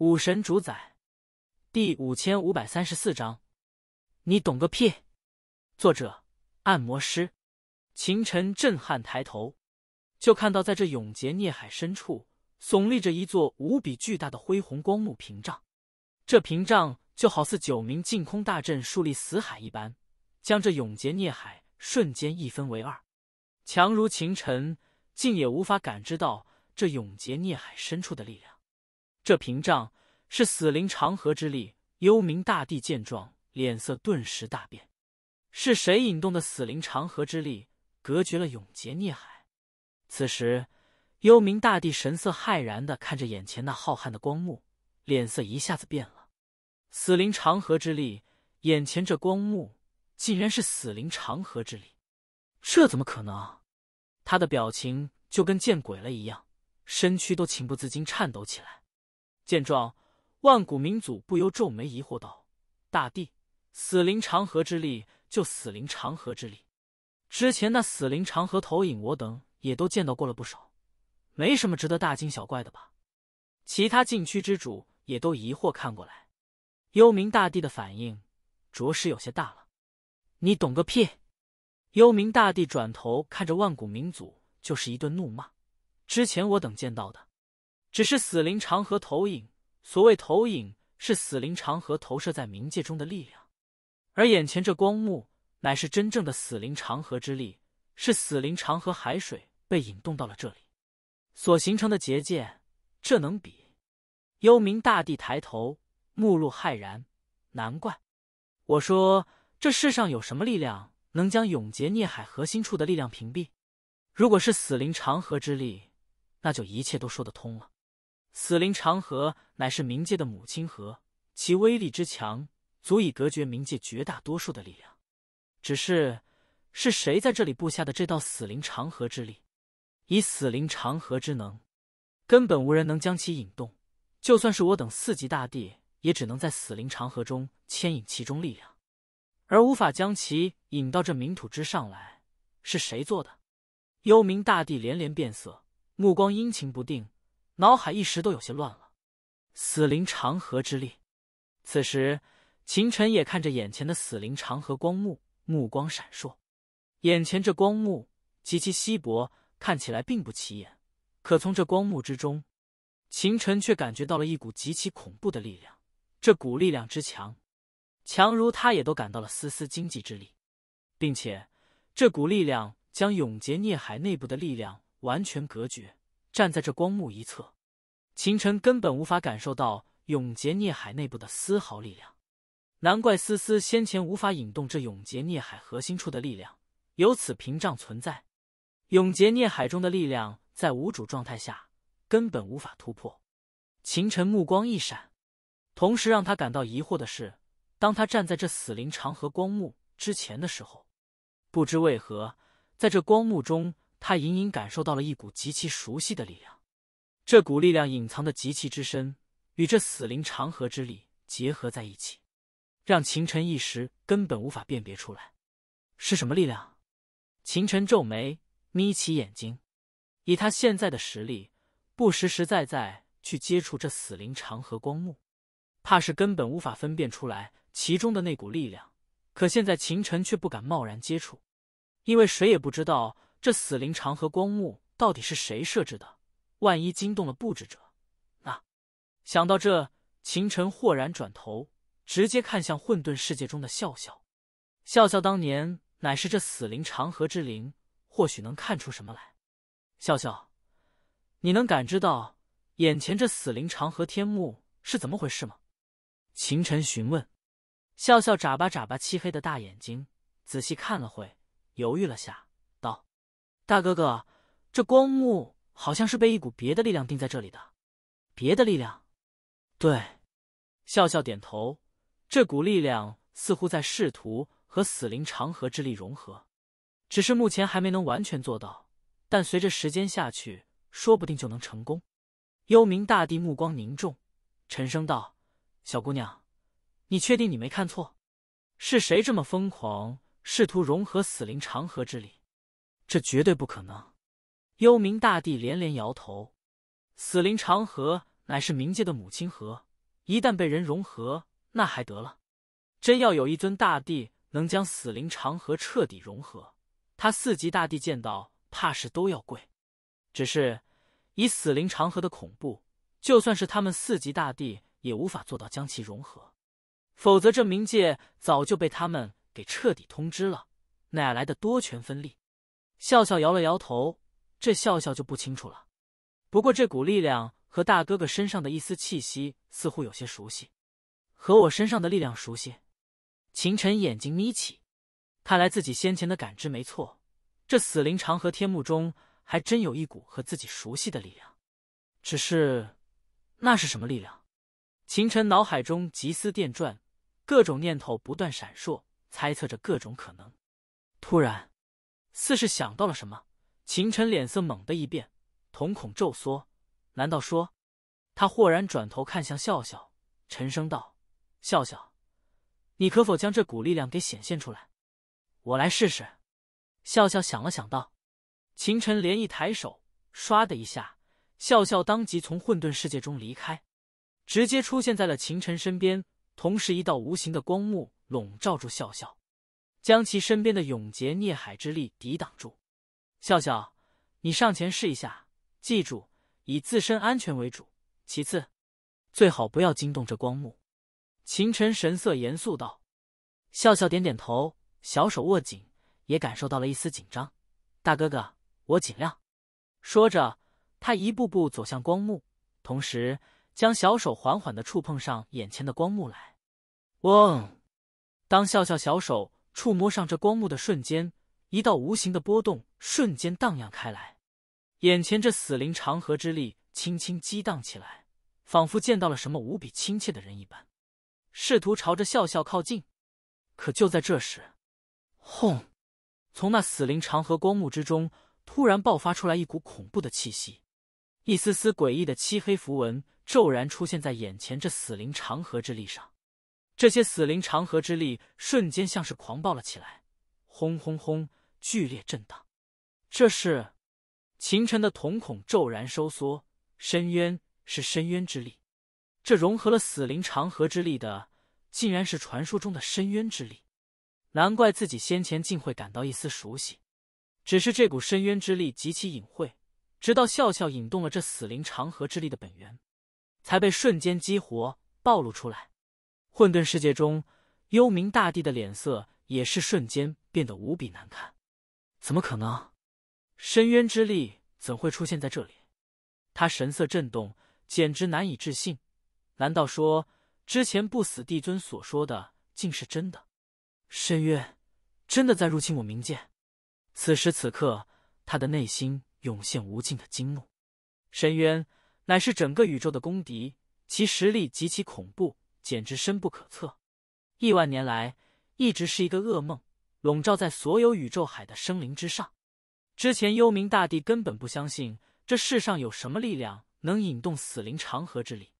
武神主宰，第五千五百三十四章，你懂个屁！作者：按摩师。秦尘震撼抬头，就看到在这永劫孽海深处，耸立着一座无比巨大的恢宏光幕屏障。这屏障就好似九名净空大阵树立死海一般，将这永劫孽海瞬间一分为二。强如秦尘，竟也无法感知到这永劫孽海深处的力量。这屏障是死灵长河之力。幽冥大帝见状，脸色顿时大变。是谁引动的死灵长河之力，隔绝了永劫孽海？此时，幽冥大帝神色骇然的看着眼前那浩瀚的光幕，脸色一下子变了。死灵长河之力，眼前这光幕竟然是死灵长河之力！这怎么可能？他的表情就跟见鬼了一样，身躯都情不自禁颤抖起来。见状，万古名祖不由皱眉，疑惑道：“大帝，死灵长河之力就死灵长河之力，之前那死灵长河投影，我等也都见到过了不少，没什么值得大惊小怪的吧？”其他禁区之主也都疑惑看过来。幽冥大帝的反应着实有些大了，你懂个屁！幽冥大帝转头看着万古名祖，就是一顿怒骂：“之前我等见到的……”只是死灵长河投影，所谓投影是死灵长河投射在冥界中的力量，而眼前这光幕乃是真正的死灵长河之力，是死灵长河海水被引动到了这里，所形成的结界。这能比？幽冥大帝抬头，目露骇然，难怪。我说这世上有什么力量能将永劫孽海核心处的力量屏蔽？如果是死灵长河之力，那就一切都说得通了。死灵长河乃是冥界的母亲河，其威力之强，足以隔绝冥界绝大多数的力量。只是，是谁在这里布下的这道死灵长河之力？以死灵长河之能，根本无人能将其引动。就算是我等四级大帝，也只能在死灵长河中牵引其中力量，而无法将其引到这冥土之上来。是谁做的？幽冥大帝连连变色，目光阴晴不定。脑海一时都有些乱了，死灵长河之力。此时，秦尘也看着眼前的死灵长河光幕，目光闪烁。眼前这光幕极其稀薄，看起来并不起眼，可从这光幕之中，秦尘却感觉到了一股极其恐怖的力量。这股力量之强，强如他也都感到了丝丝经济之力，并且这股力量将永劫孽海内部的力量完全隔绝。站在这光幕一侧，秦尘根本无法感受到永劫孽海内部的丝毫力量。难怪思思先前无法引动这永劫孽海核心处的力量，有此屏障存在，永劫孽海中的力量在无主状态下根本无法突破。秦尘目光一闪，同时让他感到疑惑的是，当他站在这死灵长河光幕之前的时候，不知为何，在这光幕中。他隐隐感受到了一股极其熟悉的力量，这股力量隐藏的极其之深，与这死灵长河之力结合在一起，让秦尘一时根本无法辨别出来是什么力量。秦尘皱眉，眯起眼睛，以他现在的实力，不实实在在去接触这死灵长河光幕，怕是根本无法分辨出来其中的那股力量。可现在，秦尘却不敢贸然接触，因为谁也不知道。这死灵长河光幕到底是谁设置的？万一惊动了布置者，那……想到这，秦尘豁然转头，直接看向混沌世界中的笑笑。笑笑当年乃是这死灵长河之灵，或许能看出什么来。笑笑，你能感知到眼前这死灵长河天幕是怎么回事吗？秦尘询问。笑笑眨巴眨巴漆黑的大眼睛，仔细看了会，犹豫了下。大哥哥，这光幕好像是被一股别的力量定在这里的。别的力量，对，笑笑点头。这股力量似乎在试图和死灵长河之力融合，只是目前还没能完全做到。但随着时间下去，说不定就能成功。幽冥大帝目光凝重，沉声道：“小姑娘，你确定你没看错？是谁这么疯狂，试图融合死灵长河之力？”这绝对不可能！幽冥大帝连连摇头。死灵长河乃是冥界的母亲河，一旦被人融合，那还得了？真要有一尊大帝能将死灵长河彻底融合，他四级大帝见到怕是都要跪。只是以死灵长河的恐怖，就算是他们四级大帝也无法做到将其融合。否则，这冥界早就被他们给彻底通知了，哪来的多权分立？笑笑摇了摇头，这笑笑就不清楚了。不过这股力量和大哥哥身上的一丝气息似乎有些熟悉，和我身上的力量熟悉。秦晨眼睛眯起，看来自己先前的感知没错，这死灵长河天幕中还真有一股和自己熟悉的力量。只是，那是什么力量？秦晨脑海中急思电转，各种念头不断闪烁，猜测着各种可能。突然。似是想到了什么，秦尘脸色猛地一变，瞳孔骤缩。难道说？他豁然转头看向笑笑，沉声道：“笑笑，你可否将这股力量给显现出来？我来试试。”笑笑想了想道：“秦尘，连一抬手，唰的一下，笑笑当即从混沌世界中离开，直接出现在了秦尘身边。同时，一道无形的光幕笼罩住笑笑。”将其身边的永劫孽海之力抵挡住。笑笑，你上前试一下，记住以自身安全为主，其次，最好不要惊动这光幕。秦晨神色严肃道。笑笑点点头，小手握紧，也感受到了一丝紧张。大哥哥，我尽量。说着，他一步步走向光幕，同时将小手缓缓的触碰上眼前的光幕来。嗡，当笑笑小手。触摸上这光幕的瞬间，一道无形的波动瞬间荡漾开来，眼前这死灵长河之力轻轻激荡起来，仿佛见到了什么无比亲切的人一般，试图朝着笑笑靠近。可就在这时，轰！从那死灵长河光幕之中突然爆发出来一股恐怖的气息，一丝丝诡异的漆黑符文骤然出现在眼前这死灵长河之力上。这些死灵长河之力瞬间像是狂暴了起来，轰轰轰，剧烈震荡。这是秦尘的瞳孔骤然收缩。深渊是深渊之力，这融合了死灵长河之力的，竟然是传说中的深渊之力。难怪自己先前竟会感到一丝熟悉。只是这股深渊之力极其隐晦，直到笑笑引动了这死灵长河之力的本源，才被瞬间激活，暴露出来。混沌世界中，幽冥大帝的脸色也是瞬间变得无比难看。怎么可能？深渊之力怎会出现在这里？他神色震动，简直难以置信。难道说之前不死帝尊所说的竟是真的？深渊真的在入侵我冥界？此时此刻，他的内心涌现无尽的惊怒。深渊乃是整个宇宙的公敌，其实力极其恐怖。简直深不可测，亿万年来一直是一个噩梦，笼罩在所有宇宙海的生灵之上。之前幽冥大帝根本不相信这世上有什么力量能引动死灵长河之力，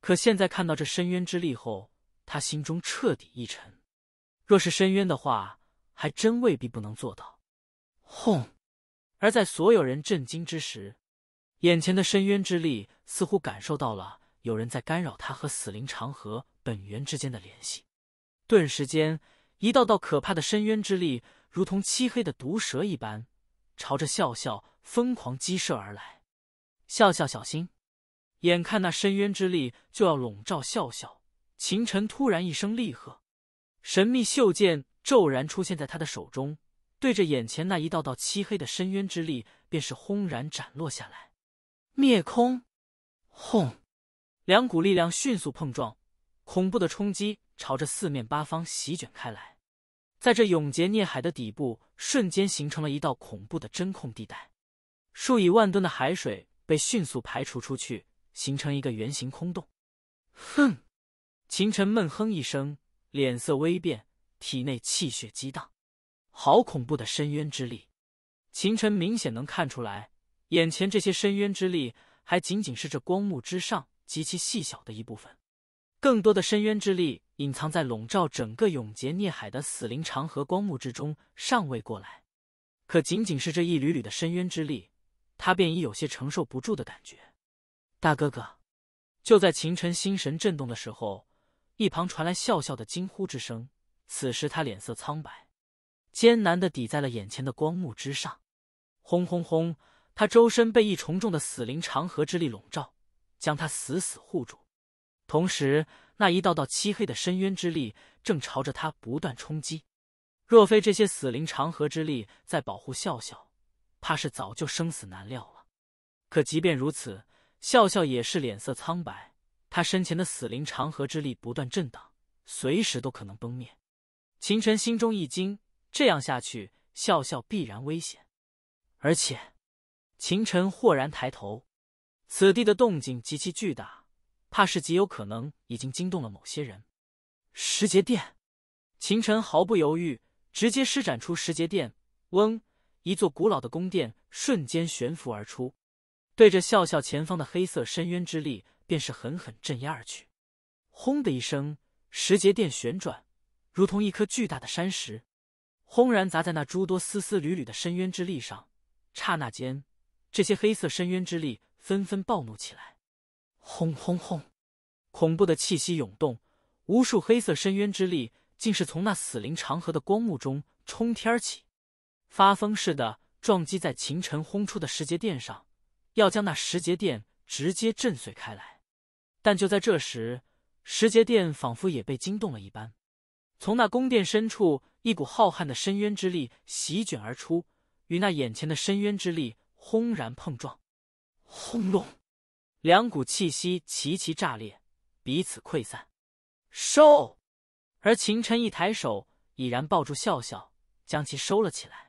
可现在看到这深渊之力后，他心中彻底一沉。若是深渊的话，还真未必不能做到。轰！而在所有人震惊之时，眼前的深渊之力似乎感受到了。有人在干扰他和死灵长河本源之间的联系，顿时间，一道道可怕的深渊之力，如同漆黑的毒蛇一般，朝着笑笑疯狂击射而来。笑笑，小心！眼看那深渊之力就要笼罩笑笑，秦尘突然一声厉喝，神秘袖剑骤然出现在他的手中，对着眼前那一道道漆黑的深渊之力，便是轰然斩落下来，灭空！轰！两股力量迅速碰撞，恐怖的冲击朝着四面八方席卷开来，在这永劫孽海的底部，瞬间形成了一道恐怖的真空地带，数以万吨的海水被迅速排除出去，形成一个圆形空洞。哼！秦尘闷哼一声，脸色微变，体内气血激荡。好恐怖的深渊之力！秦尘明显能看出来，眼前这些深渊之力还仅仅是这光幕之上。极其细小的一部分，更多的深渊之力隐藏在笼罩整个永劫孽海的死灵长河光幕之中，尚未过来。可仅仅是这一缕缕的深渊之力，他便已有些承受不住的感觉。大哥哥，就在秦晨心神震动的时候，一旁传来笑笑的惊呼之声。此时他脸色苍白，艰难的抵在了眼前的光幕之上。轰轰轰！他周身被一重重的死灵长河之力笼罩。将他死死护住，同时那一道道漆黑的深渊之力正朝着他不断冲击。若非这些死灵长河之力在保护笑笑，怕是早就生死难料了。可即便如此，笑笑也是脸色苍白，他身前的死灵长河之力不断震荡，随时都可能崩灭。秦尘心中一惊，这样下去，笑笑必然危险。而且，秦尘豁然抬头。此地的动静极其巨大，怕是极有可能已经惊动了某些人。石节殿，秦尘毫不犹豫，直接施展出石节殿。嗡，一座古老的宫殿瞬间悬浮而出，对着笑笑前方的黑色深渊之力，便是狠狠镇压而去。轰的一声，石节殿旋转，如同一颗巨大的山石，轰然砸在那诸多丝丝缕缕的深渊之力上。刹那间，这些黑色深渊之力。纷纷暴怒起来，轰轰轰！恐怖的气息涌动，无数黑色深渊之力竟是从那死灵长河的光幕中冲天而起，发疯似的撞击在秦尘轰出的石阶殿上，要将那石阶殿直接震碎开来。但就在这时，石阶殿仿佛也被惊动了一般，从那宫殿深处，一股浩瀚的深渊之力席卷而出，与那眼前的深渊之力轰然碰撞。轰隆，两股气息齐齐炸裂，彼此溃散。收，而秦尘一抬手，已然抱住笑笑，将其收了起来。